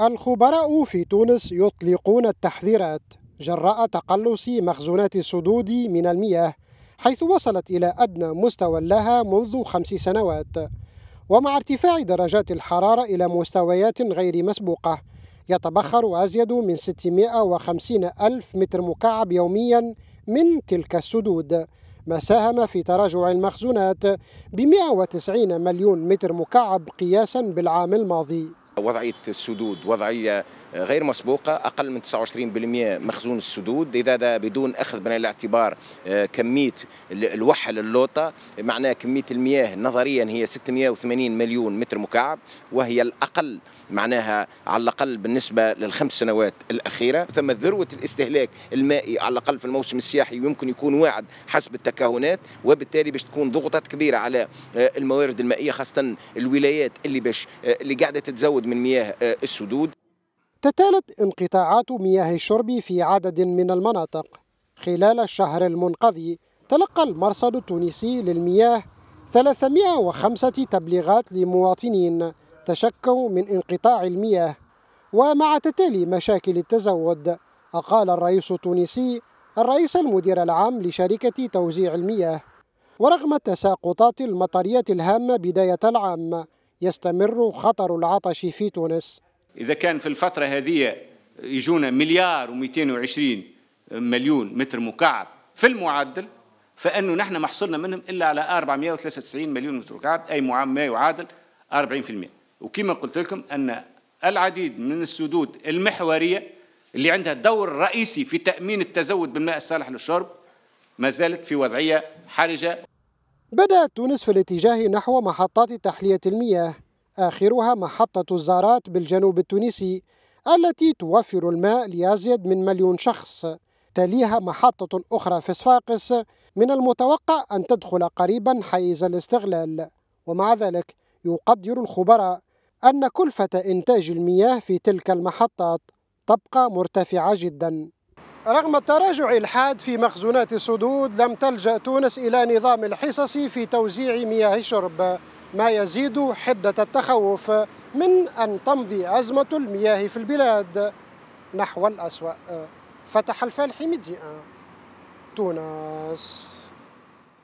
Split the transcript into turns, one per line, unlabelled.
الخبراء في تونس يطلقون التحذيرات جراء تقلص مخزونات السدود من المياه حيث وصلت إلى أدنى مستوى لها منذ خمس سنوات ومع ارتفاع درجات الحرارة إلى مستويات غير مسبوقة يتبخر أزيد من 650 ألف متر مكعب يوميا من تلك السدود ما ساهم في تراجع المخزونات ب 190 مليون متر مكعب قياسا بالعام الماضي
وضعية السدود وضعية غير مسبوقة أقل من 29% مخزون السدود إذا ده بدون أخذ من الاعتبار آه، كمية الوحل اللوطة معناها كمية المياه نظريا هي 680 مليون متر مكعب وهي الأقل معناها على الأقل بالنسبة للخمس سنوات الأخيرة ثم ذروة الاستهلاك المائي على الأقل في الموسم السياحي يمكن يكون واعد حسب التكهنات وبالتالي باش تكون ضغوطات كبيرة على آه، الموارد المائية خاصة الولايات اللي باش آه، اللي قاعدة تتزود من مياه آه، السدود
تتالت انقطاعات مياه الشرب في عدد من المناطق خلال الشهر المنقضي تلقى المرصد التونسي للمياه 305 تبليغات لمواطنين تشكوا من انقطاع المياه ومع تتالي مشاكل التزود أقال الرئيس التونسي الرئيس المدير العام لشركة توزيع المياه ورغم تساقطات المطرية الهامة بداية العام يستمر خطر العطش في تونس
إذا كان في الفترة هذه يجونا مليار و220 مليون متر مكعب في المعدل فانه نحن ما حصلنا منهم الا على 493 مليون متر مكعب اي ما يعادل 40% وكما قلت لكم ان العديد من السدود المحوريه اللي عندها دور رئيسي في تامين التزود بالماء الصالح للشرب ما زالت في وضعيه حرجه
بدأت تونس في الاتجاه نحو محطات تحلية المياه آخرها محطة الزارات بالجنوب التونسي التي توفر الماء لأزيد من مليون شخص تليها محطة أخرى في صفاقس من المتوقع أن تدخل قريبا حيز الاستغلال ومع ذلك يقدر الخبراء أن كلفة إنتاج المياه في تلك المحطات تبقى مرتفعة جداً رغم التراجع الحاد في مخزونات السدود لم تلجأ تونس إلى نظام الحصص في توزيع مياه الشرب ما يزيد حدة التخوف من أن تمضي أزمة المياه في البلاد نحو الأسوأ فتح الفالح مديئة تونس